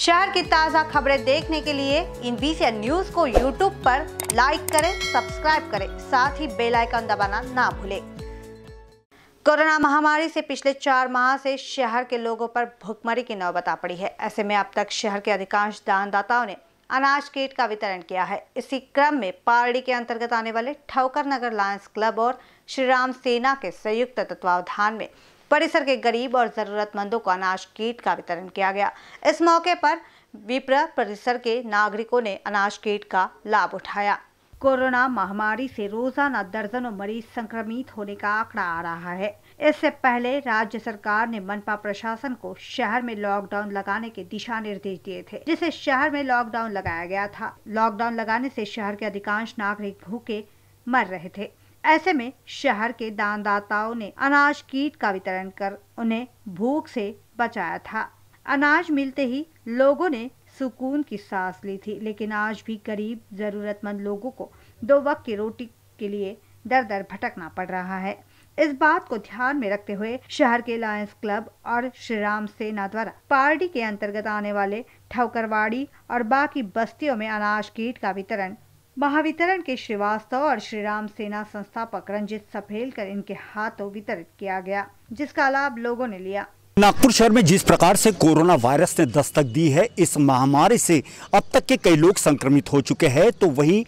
शहर की ताज़ा खबरें देखने के लिए इन बीसी न्यूज को यूट्यूब पर लाइक करें सब्सक्राइब करें साथ ही बेल आइकन दबाना ना भूलें कोरोना महामारी से पिछले चार माह से शहर के लोगों पर भुखमरी की नौबत आ पड़ी है ऐसे में अब तक शहर के अधिकांश दानदाताओं ने अनाज किट का वितरण किया है इसी क्रम में पारड़ी के अंतर्गत आने वाले ठौकर नगर लायंस क्लब और श्रीराम सेना के संयुक्त तत्वावधान में परिसर के गरीब और ज़रूरतमंदों को अनाज किट का वितरण किया गया इस मौके पर विप्र परिसर के नागरिकों ने अनाज किट का लाभ उठाया कोरोना महामारी से रोजाना दर्जनों मरीज संक्रमित होने का आंकड़ा आ रहा है इससे पहले राज्य सरकार ने मनपा प्रशासन को शहर में लॉकडाउन लगाने के दिशा निर्देश दिए थे जिसे शहर में लॉकडाउन लगाया गया था लॉकडाउन लगाने से शहर के अधिकांश नागरिक भूखे मर रहे थे ऐसे में शहर के दानदाताओं ने अनाज कीट का वितरण कर उन्हें भूख से बचाया था अनाज मिलते ही लोगों ने सुकून की सांस ली थी लेकिन आज भी गरीब ज़रूरतमंद लोगों को दो वक्त की रोटी के लिए दर दर भटकना पड़ रहा है इस बात को ध्यान में रखते हुए शहर के लायंस क्लब और श्री राम सेना द्वारा पार्टी के अंतर्गत आने वाले ठौकरवाड़ी और बाकी बस्तियों में अनाज कीट का वितरण महावितरण के श्रीवास्तव और श्रीराम सेना संस्थापक रंजित सफेलकर इनके हाथों वितरित किया गया जिसका लाभ लोगों ने लिया नागपुर शहर में जिस प्रकार से कोरोना वायरस ने दस्तक दी है इस महामारी से अब तक के कई लोग संक्रमित हो चुके हैं तो वहीं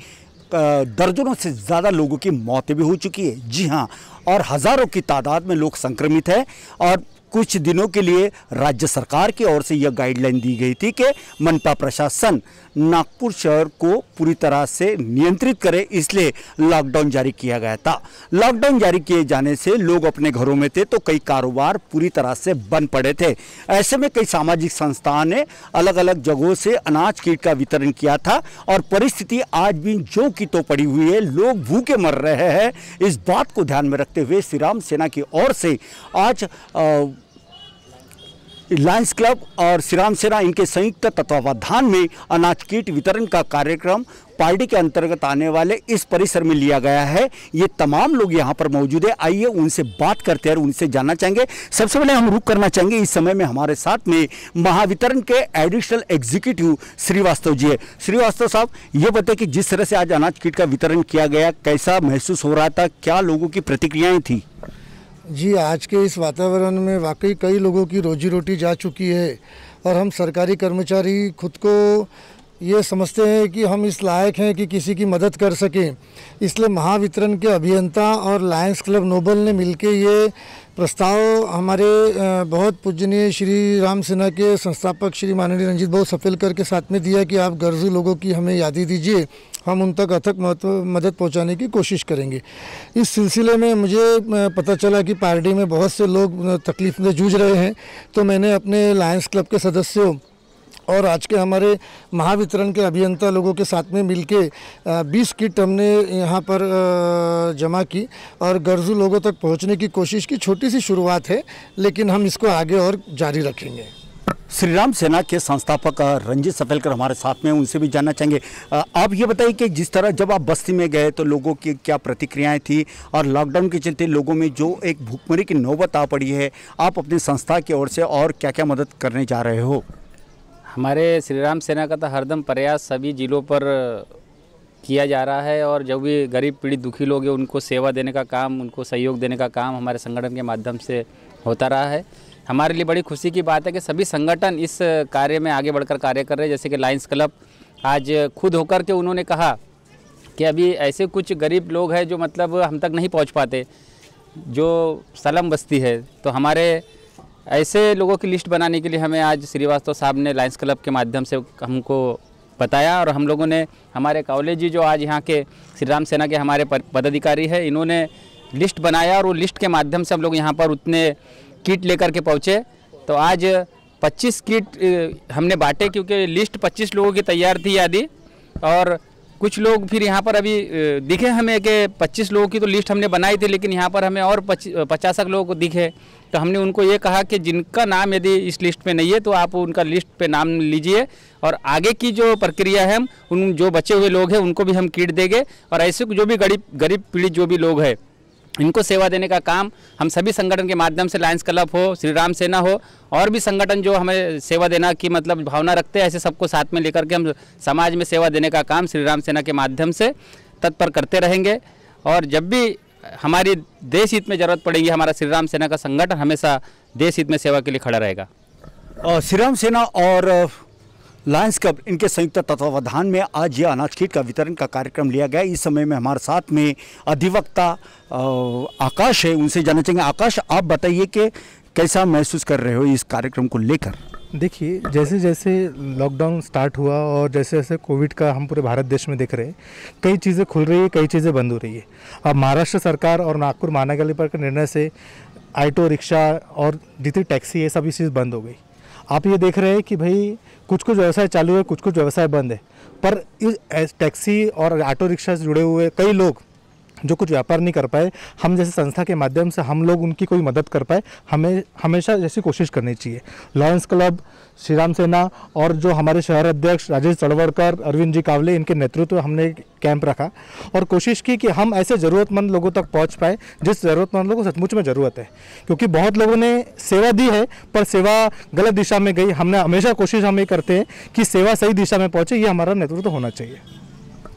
दर्जनों से ज़्यादा लोगों की मौतें भी हो चुकी है जी हाँ और हज़ारों की तादाद में लोग संक्रमित हैं और कुछ दिनों के लिए राज्य सरकार की ओर से यह गाइडलाइन दी गई थी कि मनपा प्रशासन नागपुर शहर को पूरी तरह से नियंत्रित करे इसलिए लॉकडाउन जारी किया गया था लॉकडाउन जारी किए जाने से लोग अपने घरों में थे तो कई कारोबार पूरी तरह से बंद पड़े थे ऐसे में कई सामाजिक संस्थाओं ने अलग अलग जगहों से अनाज किट का वितरण किया था और परिस्थिति आज भी जो की तो पड़ी हुई है लोग भूखे मर रहे हैं इस बात को ध्यान में रखते हुए श्री राम सेना की ओर से आज आ, लायंस क्लब और श्रीराम सेना इनके संयुक्त तत्वावधान में अनाज किट वितरण का कार्यक्रम पार्टी के अंतर्गत आने वाले इस परिसर में लिया गया है ये तमाम लोग यहाँ पर मौजूद है आइए उनसे बात करते हैं और उनसे जानना चाहेंगे सबसे पहले हम रुक करना चाहेंगे इस समय में हमारे साथ में महावितरण के एडिशनल एग्जीक्यूटिव श्रीवास्तव जी है श्रीवास्तव साहब ये बताए कि जिस तरह से आज अनाज किट का वितरण किया गया कैसा महसूस हो रहा था क्या लोगों की प्रतिक्रियाएँ थी जी आज के इस वातावरण में वाकई कई लोगों की रोजी रोटी जा चुकी है और हम सरकारी कर्मचारी खुद को ये समझते हैं कि हम इस लायक हैं कि किसी की मदद कर सकें इसलिए महावितरण के अभियंता और लायंस क्लब नोबल ने मिलकर ये प्रस्ताव हमारे बहुत पूजनीय श्री राम सिन्हा के संस्थापक श्री माननीय रंजीत भाव सफेलकर के साथ में दिया कि आप गर्जू लोगों की हमें यादें दीजिए हम उन तक अथक महत्व मदद पहुंचाने की कोशिश करेंगे इस सिलसिले में मुझे पता चला कि पार्टी में बहुत से लोग तकलीफ में जूझ रहे हैं तो मैंने अपने लायंस क्लब के सदस्यों और आज के हमारे महावितरण के अभियंता लोगों के साथ में मिलके 20 किट हमने यहाँ पर जमा की और गरजू लोगों तक पहुँचने की कोशिश की छोटी सी शुरुआत है लेकिन हम इसको आगे और जारी रखेंगे श्री राम सेना के संस्थापक रंजीत सफेलकर हमारे साथ में उनसे भी जानना चाहेंगे आप ये बताइए कि जिस तरह जब आप बस्ती में गए तो लोगों की क्या प्रतिक्रियाएं थी और लॉकडाउन के चलते लोगों में जो एक भूखमरी की नौबत आ पड़ी है आप अपनी संस्था की ओर से और क्या क्या मदद करने जा रहे हो हमारे श्री राम सेना का तो हरदम प्रयास सभी ज़िलों पर किया जा रहा है और जो भी गरीब पीड़ित दुखी लोग हैं उनको सेवा देने का काम उनको सहयोग देने का काम हमारे संगठन के माध्यम से होता रहा है हमारे लिए बड़ी खुशी की बात है कि सभी संगठन इस कार्य में आगे बढ़कर कार्य कर रहे हैं जैसे कि लाइन्स क्लब आज खुद होकर के उन्होंने कहा कि अभी ऐसे कुछ गरीब लोग हैं जो मतलब हम तक नहीं पहुँच पाते जो सलम बस्ती है तो हमारे ऐसे लोगों की लिस्ट बनाने के लिए हमें आज श्रीवास्तव साहब ने लाइन्स क्लब के माध्यम से हमको बताया और हम लोगों ने हमारे कॉलेज जी जो आज यहाँ के श्री राम सेना के हमारे पदाधिकारी है इन्होंने लिस्ट बनाया और वो लिस्ट के माध्यम से हम लोग यहाँ पर उतने किट लेकर के पहुँचे तो आज 25 किट हमने बांटे क्योंकि लिस्ट 25 लोगों की तैयार थी आदि और कुछ लोग फिर यहाँ पर अभी दिखे हमें कि 25 लोगों की तो लिस्ट हमने बनाई थी लेकिन यहाँ पर हमें और पचास लोगों को दिखे तो हमने उनको ये कहा कि जिनका नाम यदि इस लिस्ट में नहीं है तो आप उनका लिस्ट पे नाम लीजिए और आगे की जो प्रक्रिया है हम उन जो बचे हुए लोग हैं उनको भी हम किट देंगे और ऐसे जो भी गरीब गरीब पीड़ित जो भी लोग हैं इनको सेवा देने का काम हम सभी संगठन के माध्यम से लायंस क्लब हो श्री राम सेना हो और भी संगठन जो हमें सेवा देना की मतलब भावना रखते हैं ऐसे सबको साथ में लेकर के हम समाज में सेवा देने का काम श्री राम सेना के माध्यम से तत्पर करते रहेंगे और जब भी हमारी देश हित में ज़रूरत पड़ेगी हमारा श्री राम सेना का संगठन हमेशा देश हित में सेवा के लिए खड़ा रहेगा श्री राम सेना और लायंस क्लब इनके संयुक्त तत्वावधान में आज यह अनाज किट का वितरण का कार्यक्रम लिया गया इस समय में हमारे साथ में अधिवक्ता आकाश है उनसे जानना चाहेंगे आकाश आप बताइए कि कैसा महसूस कर रहे हो इस कार्यक्रम को लेकर देखिए जैसे जैसे लॉकडाउन स्टार्ट हुआ और जैसे जैसे कोविड का हम पूरे भारत देश में देख रहे हैं कई चीज़ें खुल रही है कई चीज़ें बंद हो रही है अब महाराष्ट्र सरकार और नागपुर महानगरपालिका के निर्णय से ऑटो रिक्शा और जितनी टैक्सी है सभी चीज़ बंद हो गई आप ये देख रहे हैं कि भाई कुछ कुछ व्यवसाय चालू है कुछ कुछ व्यवसाय बंद है पर इस टैक्सी और ऑटो रिक्शा से जुड़े हुए कई लोग जो कुछ व्यापार नहीं कर पाए हम जैसे संस्था के माध्यम से हम लोग उनकी कोई मदद कर पाए हमें हमेशा जैसी कोशिश करनी चाहिए लॉयंस क्लब श्री राम सेना और जो हमारे शहर अध्यक्ष राजेश चढ़वड़कर अरविंद जी कावले इनके नेतृत्व में हमने कैंप रखा और कोशिश की कि हम ऐसे ज़रूरतमंद लोगों तक पहुंच पाए जिस ज़रूरतमंद लोगों को सचमुच में ज़रूरत है क्योंकि बहुत लोगों ने सेवा दी है पर सेवा गलत दिशा में गई हमने हमेशा कोशिश हम ये करते हैं कि सेवा सही दिशा में पहुँचे ये हमारा नेतृत्व होना चाहिए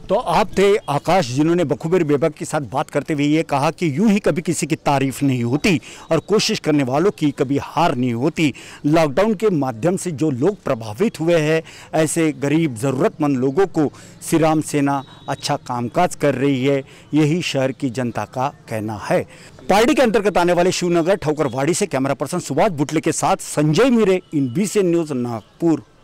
तो आप थे आकाश जिन्होंने बखूबेर बेबक के साथ बात करते हुए ये कहा कि यूं ही कभी किसी की तारीफ नहीं होती और कोशिश करने वालों की कभी हार नहीं होती लॉकडाउन के माध्यम से जो लोग प्रभावित हुए हैं ऐसे गरीब ज़रूरतमंद लोगों को श्रीराम सेना अच्छा कामकाज कर रही है यही शहर की जनता का कहना है पार्टी के अंतर्गत आने वाले शिवनगर ठोकरवाड़ी से कैमरा पर्सन सुभाष बुटले के साथ Sanjay Meere in B news Nagpur